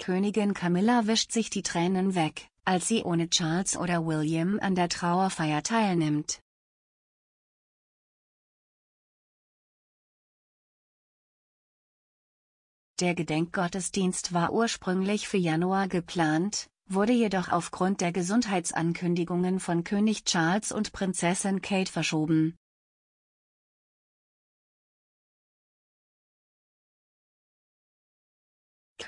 Königin Camilla wischt sich die Tränen weg, als sie ohne Charles oder William an der Trauerfeier teilnimmt. Der Gedenkgottesdienst war ursprünglich für Januar geplant, wurde jedoch aufgrund der Gesundheitsankündigungen von König Charles und Prinzessin Kate verschoben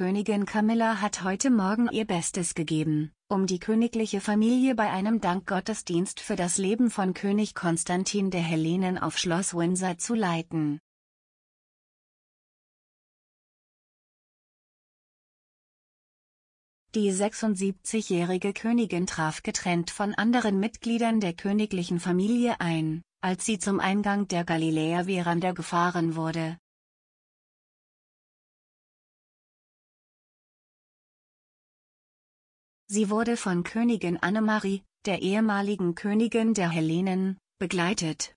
Königin Camilla hat heute Morgen ihr Bestes gegeben, um die königliche Familie bei einem Dankgottesdienst für das Leben von König Konstantin der Hellenen auf Schloss Windsor zu leiten. Die 76-jährige Königin traf getrennt von anderen Mitgliedern der königlichen Familie ein, als sie zum Eingang der Galiläa Veranda gefahren wurde. Sie wurde von Königin Annemarie, der ehemaligen Königin der Hellenen, begleitet.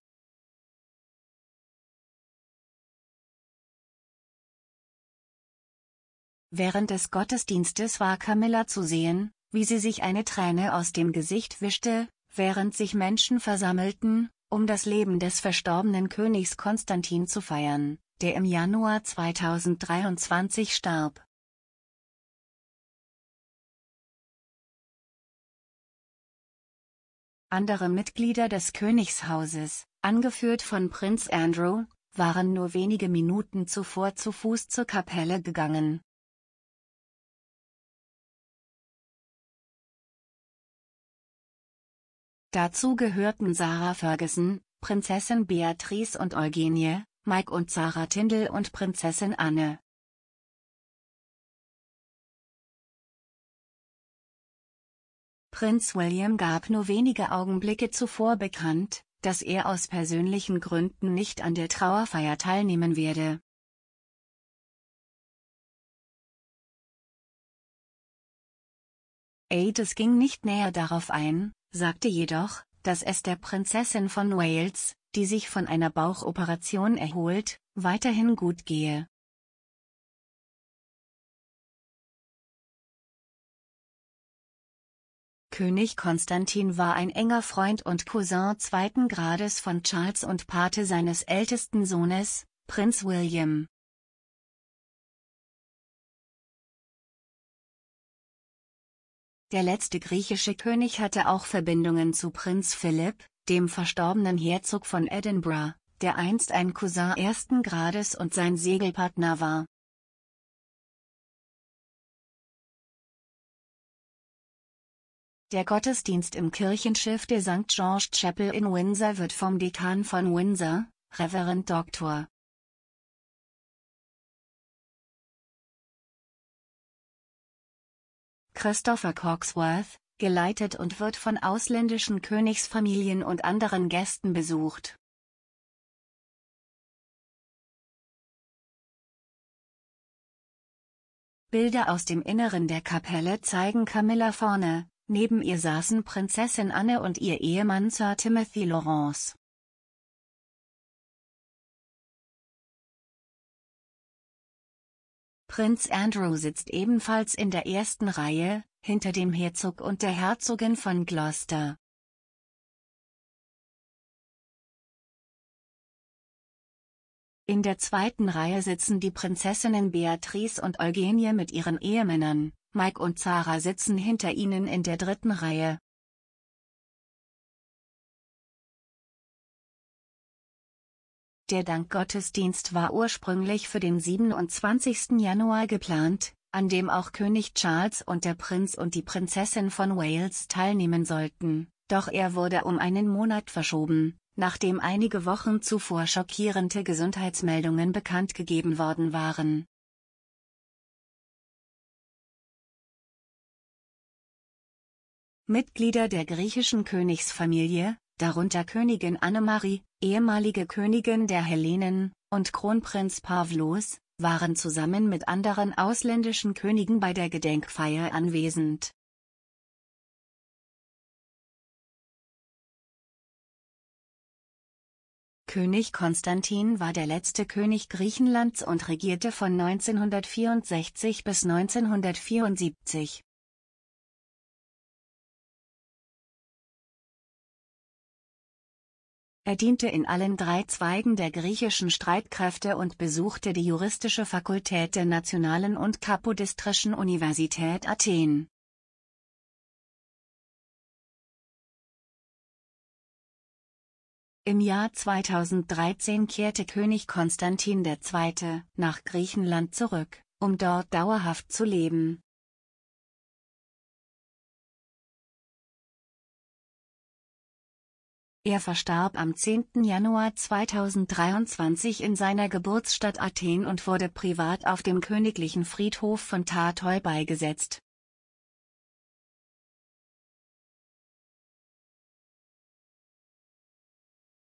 Während des Gottesdienstes war Camilla zu sehen, wie sie sich eine Träne aus dem Gesicht wischte, während sich Menschen versammelten, um das Leben des verstorbenen Königs Konstantin zu feiern, der im Januar 2023 starb. Andere Mitglieder des Königshauses, angeführt von Prinz Andrew, waren nur wenige Minuten zuvor zu Fuß zur Kapelle gegangen. Dazu gehörten Sarah Ferguson, Prinzessin Beatrice und Eugenie, Mike und Sarah Tindall und Prinzessin Anne. Prinz William gab nur wenige Augenblicke zuvor bekannt, dass er aus persönlichen Gründen nicht an der Trauerfeier teilnehmen werde. Aides ging nicht näher darauf ein, sagte jedoch, dass es der Prinzessin von Wales, die sich von einer Bauchoperation erholt, weiterhin gut gehe. König Konstantin war ein enger Freund und Cousin zweiten Grades von Charles und Pate seines ältesten Sohnes, Prinz William. Der letzte griechische König hatte auch Verbindungen zu Prinz Philipp, dem verstorbenen Herzog von Edinburgh, der einst ein Cousin ersten Grades und sein Segelpartner war. Der Gottesdienst im Kirchenschiff der St. George Chapel in Windsor wird vom Dekan von Windsor, Reverend Dr. Christopher Coxworth, geleitet und wird von ausländischen Königsfamilien und anderen Gästen besucht. Bilder aus dem Inneren der Kapelle zeigen Camilla vorne, Neben ihr saßen Prinzessin Anne und ihr Ehemann Sir Timothy Lawrence. Prinz Andrew sitzt ebenfalls in der ersten Reihe, hinter dem Herzog und der Herzogin von Gloucester. In der zweiten Reihe sitzen die Prinzessinnen Beatrice und Eugenie mit ihren Ehemännern. Mike und Zara sitzen hinter ihnen in der dritten Reihe. Der Dankgottesdienst war ursprünglich für den 27. Januar geplant, an dem auch König Charles und der Prinz und die Prinzessin von Wales teilnehmen sollten, doch er wurde um einen Monat verschoben, nachdem einige Wochen zuvor schockierende Gesundheitsmeldungen bekannt gegeben worden waren. Mitglieder der griechischen Königsfamilie, darunter Königin Annemarie, ehemalige Königin der Hellenen, und Kronprinz Pavlos, waren zusammen mit anderen ausländischen Königen bei der Gedenkfeier anwesend. König Konstantin war der letzte König Griechenlands und regierte von 1964 bis 1974. Er diente in allen drei Zweigen der griechischen Streitkräfte und besuchte die juristische Fakultät der Nationalen und Kapodistrischen Universität Athen. Im Jahr 2013 kehrte König Konstantin II. nach Griechenland zurück, um dort dauerhaft zu leben. Er verstarb am 10. Januar 2023 in seiner Geburtsstadt Athen und wurde privat auf dem königlichen Friedhof von Tatoi beigesetzt.